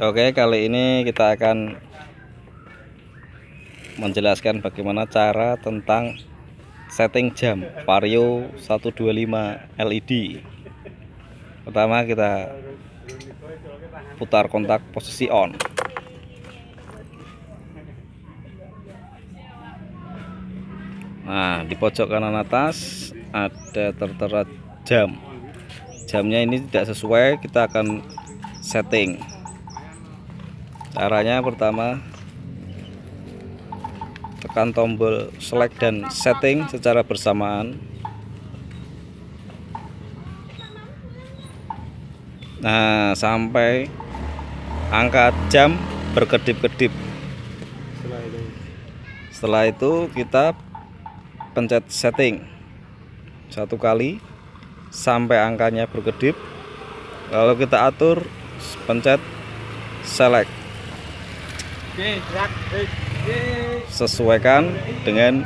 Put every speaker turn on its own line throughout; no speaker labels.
Oke, kali ini kita akan menjelaskan bagaimana cara tentang setting jam Vario 125 LED. Pertama kita putar kontak posisi on. Nah, di pojok kanan atas ada tertera jam. Jamnya ini tidak sesuai, kita akan setting caranya pertama tekan tombol select dan setting secara bersamaan nah sampai angka jam berkedip-kedip setelah itu kita pencet setting satu kali sampai angkanya berkedip lalu kita atur pencet select sesuaikan dengan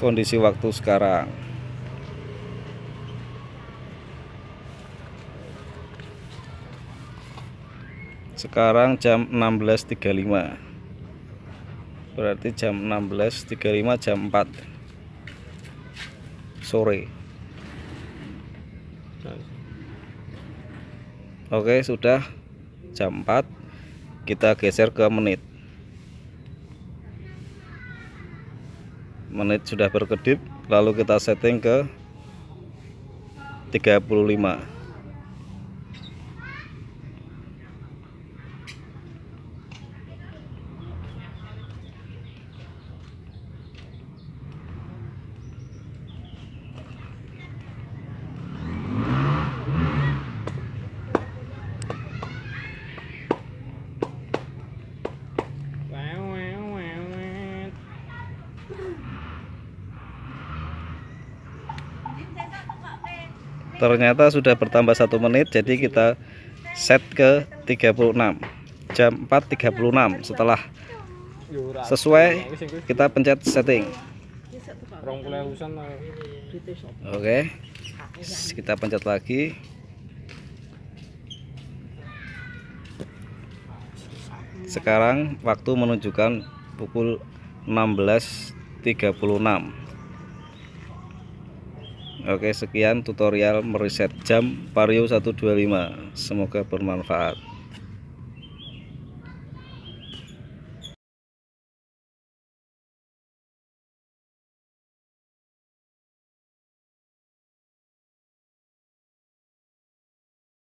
kondisi waktu sekarang sekarang jam 16.35 berarti jam 16.35 jam 4 sore oke sudah jam 4 kita geser ke menit menit sudah berkedip lalu kita setting ke 35 ternyata sudah bertambah satu menit jadi kita set ke 36 jam 4.36 setelah
sesuai kita
pencet setting oke okay. kita pencet lagi sekarang waktu menunjukkan pukul 16.36 Oke sekian tutorial mereset jam Vario 125 semoga bermanfaat